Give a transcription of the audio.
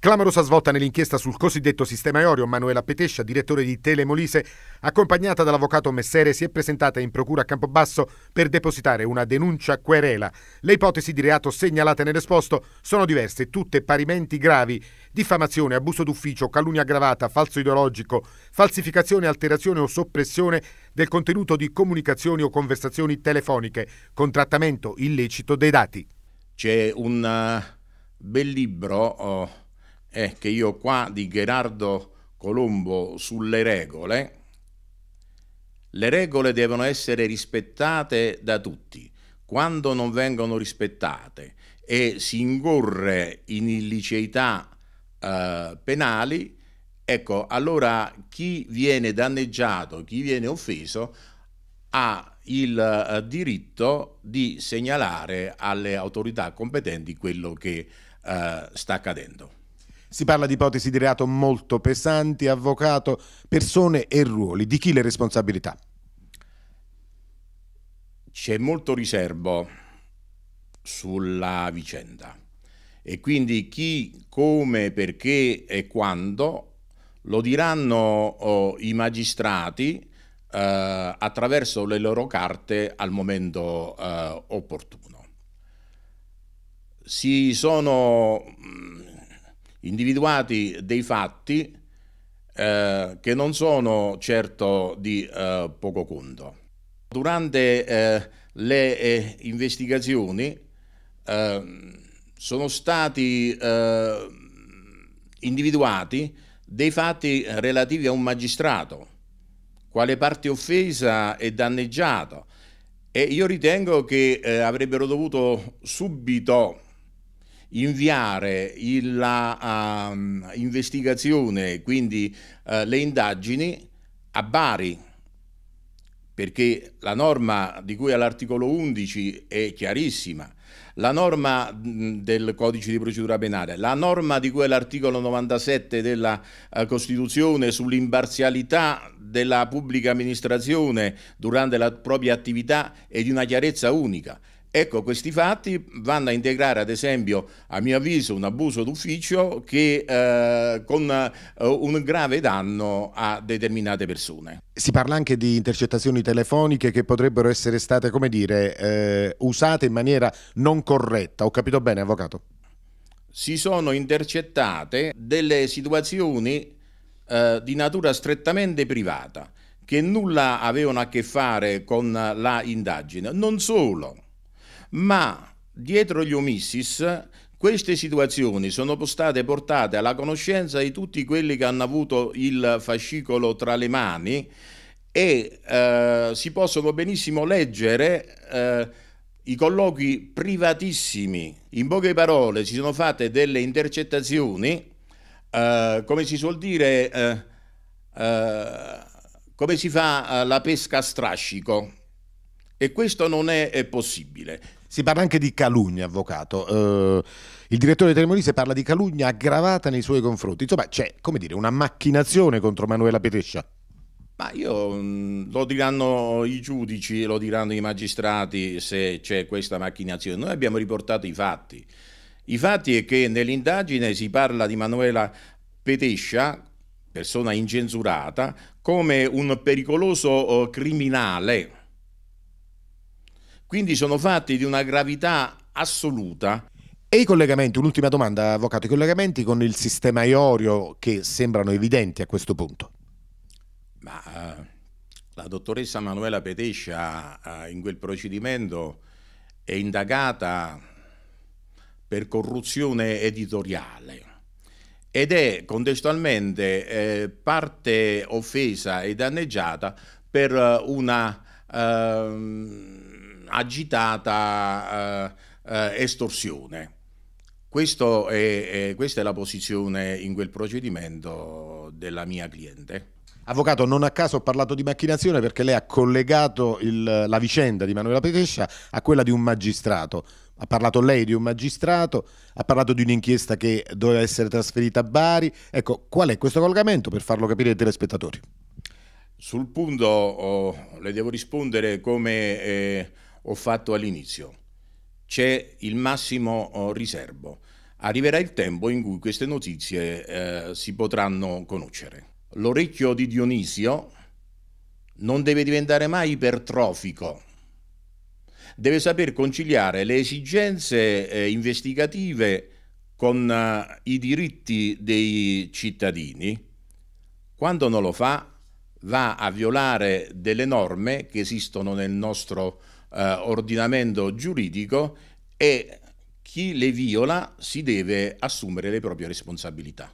Clamorosa svolta nell'inchiesta sul cosiddetto sistema Iorio, Manuela Petescia, direttore di Telemolise, accompagnata dall'avvocato Messere, si è presentata in procura a Campobasso per depositare una denuncia querela. Le ipotesi di reato segnalate nell'esposto sono diverse, tutte parimenti gravi, diffamazione, abuso d'ufficio, calunnia aggravata, falso ideologico, falsificazione, alterazione o soppressione del contenuto di comunicazioni o conversazioni telefoniche, contrattamento illecito dei dati. C'è un eh, bel libro... Oh eh, che io qua di Gherardo Colombo sulle regole, le regole devono essere rispettate da tutti. Quando non vengono rispettate e si incorre in illiceità eh, penali, ecco, allora chi viene danneggiato, chi viene offeso, ha il eh, diritto di segnalare alle autorità competenti quello che eh, sta accadendo. Si parla di ipotesi di reato molto pesanti, avvocato, persone e ruoli. Di chi le responsabilità? C'è molto riservo sulla vicenda e quindi chi, come, perché e quando lo diranno oh, i magistrati eh, attraverso le loro carte al momento eh, opportuno. Si sono mh, mm, individuati dei fatti eh, che non sono certo di eh, poco conto. Durante eh, le eh, investigazioni eh, sono stati eh, individuati dei fatti relativi a un magistrato, quale parte offesa e danneggiato E io ritengo che avrebbero dovuto subito inviare l'investigazione, um, uh, quindi uh, le indagini, a Bari, perché la norma di cui all'articolo 11 è chiarissima. La norma mm, del codice di procedura penale, la norma di cui è l'articolo 97 della eh, Costituzione sull'imparzialità della pubblica amministrazione durante la propria attività è di una chiarezza unica. Ecco, questi fatti vanno a integrare, ad esempio, a mio avviso, un abuso d'ufficio che eh, con eh, un grave danno a determinate persone. Si parla anche di intercettazioni telefoniche che potrebbero essere state, come dire, eh, usate in maniera non corretta. Ho capito bene, avvocato? Si sono intercettate delle situazioni eh, di natura strettamente privata che nulla avevano a che fare con la indagine. Non solo ma dietro gli omissis queste situazioni sono state portate alla conoscenza di tutti quelli che hanno avuto il fascicolo tra le mani e eh, si possono benissimo leggere eh, i colloqui privatissimi. In poche parole si sono fatte delle intercettazioni, eh, come si suol dire, eh, eh, come si fa eh, la pesca a strascico e questo non è, è possibile. Si parla anche di calunnia, avvocato. Eh, il direttore Tremolise parla di calunnia aggravata nei suoi confronti. Insomma, c'è, come dire, una macchinazione contro Manuela Petrescia. Ma io mm, lo diranno i giudici, lo diranno i magistrati se c'è questa macchinazione. Noi abbiamo riportato i fatti. I fatti è che nell'indagine si parla di Manuela Petescia, persona incensurata, come un pericoloso oh, criminale quindi sono fatti di una gravità assoluta. E i collegamenti, un'ultima domanda, Avvocato, i collegamenti con il sistema Iorio che sembrano evidenti a questo punto? Ma eh, la dottoressa Manuela Petescia eh, in quel procedimento è indagata per corruzione editoriale ed è contestualmente eh, parte offesa e danneggiata per una... Ehm, agitata eh, eh, estorsione. È, è, questa è la posizione in quel procedimento della mia cliente. Avvocato, non a caso ho parlato di macchinazione perché lei ha collegato il, la vicenda di Manuela Petrescia a quella di un magistrato. Ha parlato lei di un magistrato, ha parlato di un'inchiesta che doveva essere trasferita a Bari. Ecco, qual è questo collegamento per farlo capire ai telespettatori? Sul punto oh, le devo rispondere come... Eh, ho fatto all'inizio. C'è il massimo oh, riservo. Arriverà il tempo in cui queste notizie eh, si potranno conoscere. L'orecchio di Dionisio non deve diventare mai ipertrofico. Deve saper conciliare le esigenze eh, investigative con eh, i diritti dei cittadini. Quando non lo fa, va a violare delle norme che esistono nel nostro eh, ordinamento giuridico e chi le viola si deve assumere le proprie responsabilità.